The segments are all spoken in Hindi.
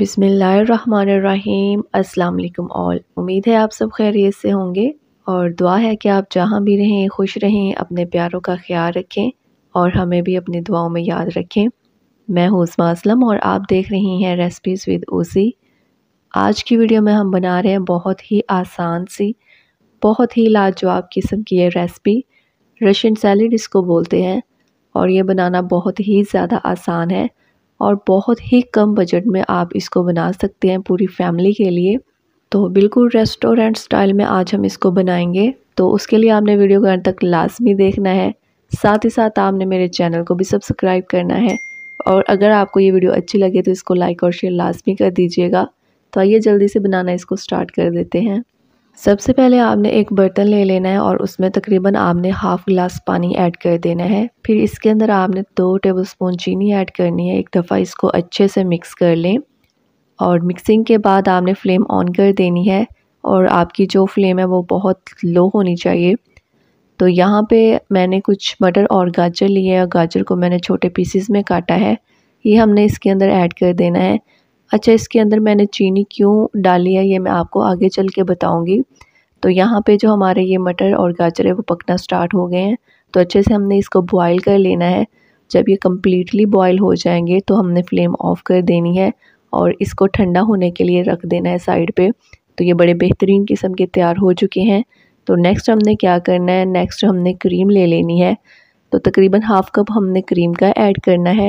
बिसमीम अस्सलाम ऑल उम्मीद है आप सब खैरियत से होंगे और दुआ है कि आप जहाँ भी रहें खुश रहें अपने प्यारों का ख्याल रखें और हमें भी अपनी दुआओं में याद रखें मैं उस्मा असलम और आप देख रही हैं रेसिपीज़ विद ओसी आज की वीडियो में हम बना रहे हैं बहुत ही आसान सी बहुत ही लाजवाब किस्म की ये रेसिपी रशियन सैलड इसको बोलते हैं और ये बनाना बहुत ही ज़्यादा आसान है और बहुत ही कम बजट में आप इसको बना सकते हैं पूरी फैमिली के लिए तो बिल्कुल रेस्टोरेंट स्टाइल में आज हम इसको बनाएंगे तो उसके लिए आपने वीडियो को अंत तक लाजमी देखना है साथ ही साथ आपने मेरे चैनल को भी सब्सक्राइब करना है और अगर आपको ये वीडियो अच्छी लगे तो इसको लाइक और शेयर लाजमी कर दीजिएगा तो आइए जल्दी से बनाना इसको स्टार्ट कर देते हैं सबसे पहले आपने एक बर्तन ले लेना है और उसमें तकरीबन आपने हाफ़ गिलास पानी ऐड कर देना है फिर इसके अंदर आपने दो टेबलस्पून चीनी ऐड करनी है एक दफ़ा इसको अच्छे से मिक्स कर लें और मिक्सिंग के बाद आपने फ्लेम ऑन कर देनी है और आपकी जो फ्लेम है वो बहुत लो होनी चाहिए तो यहाँ पे मैंने कुछ मटर और गाजर लिए है गाजर को मैंने छोटे पीसीस में काटा है ये हमने इसके अंदर ऐड कर देना है अच्छा इसके अंदर मैंने चीनी क्यों डाली है ये मैं आपको आगे चल के बताऊँगी तो यहाँ पे जो हमारे ये मटर और गाजर है वो पकना स्टार्ट हो गए हैं तो अच्छे से हमने इसको बॉईल कर लेना है जब ये कम्प्लीटली बॉयल हो जाएंगे तो हमने फ्लेम ऑफ़ कर देनी है और इसको ठंडा होने के लिए रख देना है साइड पे तो ये बड़े बेहतरीन किस्म के तैयार हो चुके हैं तो नेक्स्ट हमने क्या करना है नेक्स्ट हमने क्रीम ले लेनी है तो तकरीबन हाफ़ कप हमने क्रीम का ऐड करना है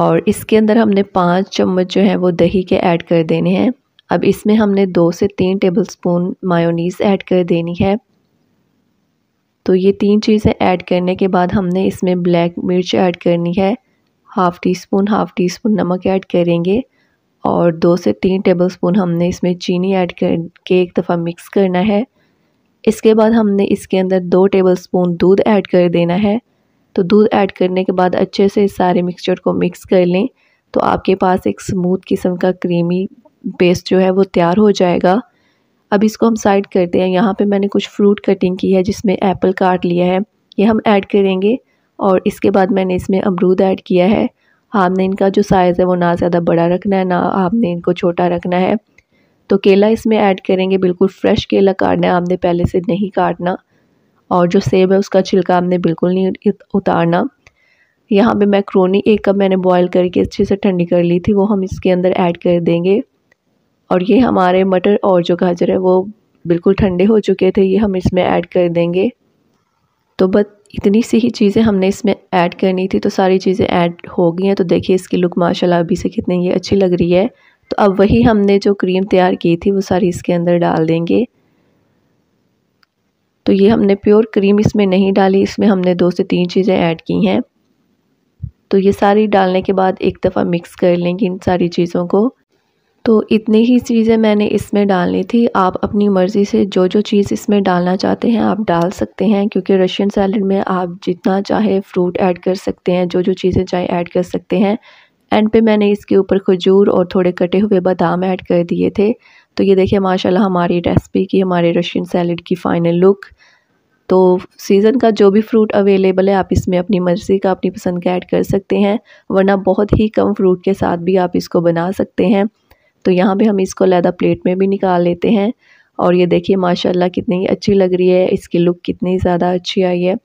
और इसके अंदर हमने पाँच चम्मच जो है वो दही के ऐड कर देने हैं अब इसमें हमने दो से तीन टेबल स्पून मायोनीज़ ऐड कर देनी है तो ये तीन चीज़ें ऐड करने के बाद हमने इसमें ब्लैक मिर्च ऐड करनी है half teaspoon half teaspoon नमक ऐड करेंगे और दो से तीन टेबल स्पून हमने इसमें चीनी ऐड करके एक दफ़ा मिक्स करना है इसके बाद हमने इसके अंदर दो टेबल स्पून दूध ऐड कर देना है तो दूध ऐड करने के बाद अच्छे से इस सारे मिक्सचर को मिक्स कर लें तो आपके पास एक स्मूथ किस्म का क्रीमी पेस्ट जो है वो तैयार हो जाएगा अब इसको हम साइड करते हैं यहाँ पे मैंने कुछ फ्रूट कटिंग की है जिसमें एप्पल काट लिया है ये हम ऐड करेंगे और इसके बाद मैंने इसमें अमरूद ऐड किया है आपने इनका जो साइज़ है वो ना ज़्यादा बड़ा रखना है ना आपने इनको छोटा रखना है तो केला इसमें ऐड करेंगे बिल्कुल फ्रेश केला काटना है आपने पहले से नहीं काटना और जो सेब है उसका छिलका आपने बिल्कुल नहीं उतारना यहाँ पे मैक्रोनी एक कप मैंने बॉईल करके अच्छे से ठंडी कर ली थी वो हम इसके अंदर ऐड कर देंगे और ये हमारे मटर और जो गाजर है वो बिल्कुल ठंडे हो चुके थे ये हम इसमें ऐड कर देंगे तो बस इतनी सी ही चीज़ें हमने इसमें ऐड करनी थी तो सारी चीज़ें ऐड हो गई हैं तो देखिए इसकी लुक माशाल्लाह अभी से कितनी ये अच्छी लग रही है तो अब वही हमने जो क्रीम तैयार की थी वो सारी इसके अंदर डाल देंगे तो ये हमने प्योर क्रीम इसमें नहीं डाली इसमें हमने दो से तीन चीज़ें ऐड की हैं तो ये सारी डालने के बाद एक दफ़ा मिक्स कर लेंगे इन सारी चीज़ों को तो इतनी ही चीज़ें मैंने इसमें डालनी थी आप अपनी मर्ज़ी से जो जो चीज़ इसमें डालना चाहते हैं आप डाल सकते हैं क्योंकि रशियन सैलड में आप जितना चाहे फ्रूट ऐड कर सकते हैं जो जो चीज़ें चाहे ऐड कर सकते हैं एंड पे मैंने इसके ऊपर खजूर और थोड़े कटे हुए बादाम ऐड कर दिए थे तो ये देखिए माशाल्लाह हमारी रेसिपी की हमारे रशियन सैलड की फ़ाइनल लुक तो सीज़न का जो भी फ्रूट अवेलेबल है आप इसमें अपनी मर्ज़ी का अपनी पसंद का ऐड कर सकते हैं वरना बहुत ही कम फ्रूट के साथ भी आप इसको बना सकते हैं तो यहाँ पर हम इसको लैदा प्लेट में भी निकाल लेते हैं और ये देखिए माशाल्लाह कितनी अच्छी लग रही है इसकी लुक कितनी ज़्यादा अच्छी आई है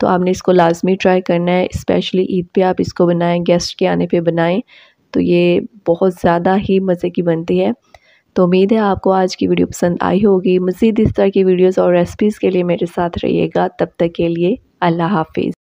तो आपने इसको लाजमी ट्राई करना है स्पेशली ईद पे आप इसको बनाएं गेस्ट के आने पे बनाएं तो ये बहुत ज़्यादा ही मज़े की बनती है तो उम्मीद है आपको आज की वीडियो पसंद आई होगी मज़ीद इस तरह की वीडियोस और रेसिपीज़ के लिए मेरे साथ रहिएगा तब तक के लिए अल्लाह हाफिज़